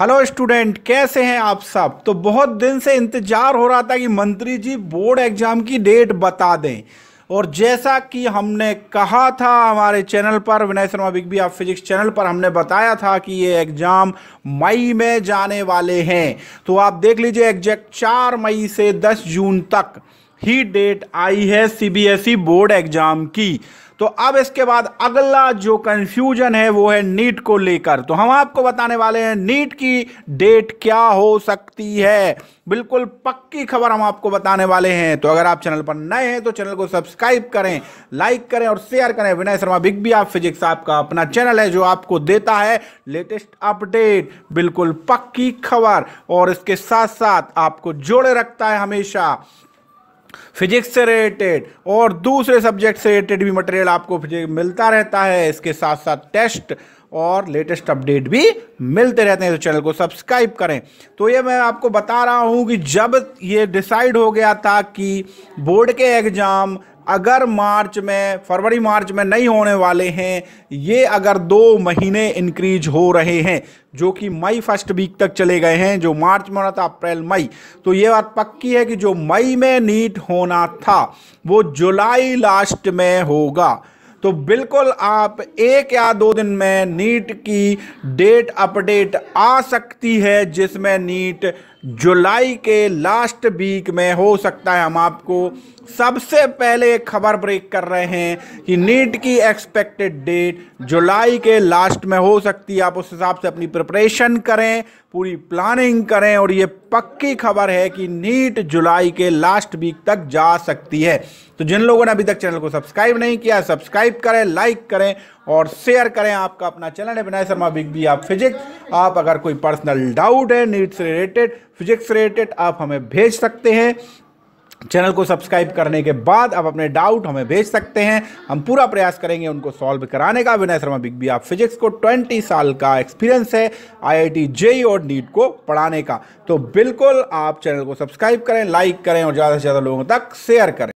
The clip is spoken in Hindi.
हेलो स्टूडेंट कैसे हैं आप सब तो बहुत दिन से इंतजार हो रहा था कि मंत्री जी बोर्ड एग्जाम की डेट बता दें और जैसा कि हमने कहा था हमारे चैनल पर Vinay Sharma big B of physics channel पर हमने बताया था कि ये एग्ज़ाम मई में जाने वाले हैं तो आप देख लीजिए एग्जैक्ट चार मई से दस जून तक ही डेट आई है सी बोर्ड एग्ज़ाम की तो अब इसके बाद अगला जो कंफ्यूजन है वो है नीट को लेकर तो हम आपको बताने वाले हैं नीट की डेट क्या हो सकती है बिल्कुल पक्की खबर हम आपको बताने वाले हैं तो अगर आप चैनल पर नए हैं तो चैनल को सब्सक्राइब करें लाइक करें और शेयर करें Vinay Sharma big B of physics आपका अपना चैनल है जो आपको देता है लेटेस्ट अपडेट बिल्कुल पक्की खबर और इसके साथ साथ आपको जोड़े रखता है हमेशा फिजिक्स से रिलेटेड और दूसरे सब्जेक्ट से रिलेटेड भी मटेरियल आपको मिलता रहता है इसके साथ साथ टेस्ट और लेटेस्ट अपडेट भी मिलते रहते हैं तो चैनल को सब्सक्राइब करें तो ये मैं आपको बता रहा हूँ कि जब ये डिसाइड हो गया था कि बोर्ड के एग्ज़ाम अगर मार्च में फरवरी मार्च में नहीं होने वाले हैं ये अगर दो महीने इंक्रीज हो रहे हैं जो कि मई फर्स्ट वीक तक चले गए हैं जो मार्च में होना था अप्रैल मई तो ये बात पक्की है कि जो मई में नीट होना था वो जुलाई लास्ट में होगा तो बिल्कुल आप एक या दो दिन में नीट की डेट अपडेट आ सकती है जिसमें नीट जुलाई के लास्ट वीक में हो सकता है हम आपको सबसे पहले एक खबर ब्रेक कर रहे हैं कि नीट की एक्सपेक्टेड डेट जुलाई के लास्ट में हो सकती है आप उस हिसाब से अपनी प्रिपरेशन करें पूरी प्लानिंग करें और ये पक्की खबर है कि नीट जुलाई के लास्ट वीक तक जा सकती है तो जिन लोगों ने अभी तक चैनल को सब्सक्राइब नहीं किया सब्सक्राइब करें लाइक करें और शेयर करें आपका अपना चैनल है Vinay Sharma big B of physics आप अगर कोई पर्सनल डाउट है नीट से रिलेटेड फिजिक्स रिलेटेड आप हमें भेज सकते हैं चैनल को सब्सक्राइब करने के बाद आप अपने डाउट हमें भेज सकते हैं हम पूरा प्रयास करेंगे उनको सॉल्व कराने का Vinay Sharma big B of physics को 20 साल का एक्सपीरियंस है आईआईटी जे e और नीट को पढ़ाने का तो बिल्कुल आप चैनल को सब्सक्राइब करें लाइक करें और ज़्यादा से ज़्यादा लोगों तक शेयर करें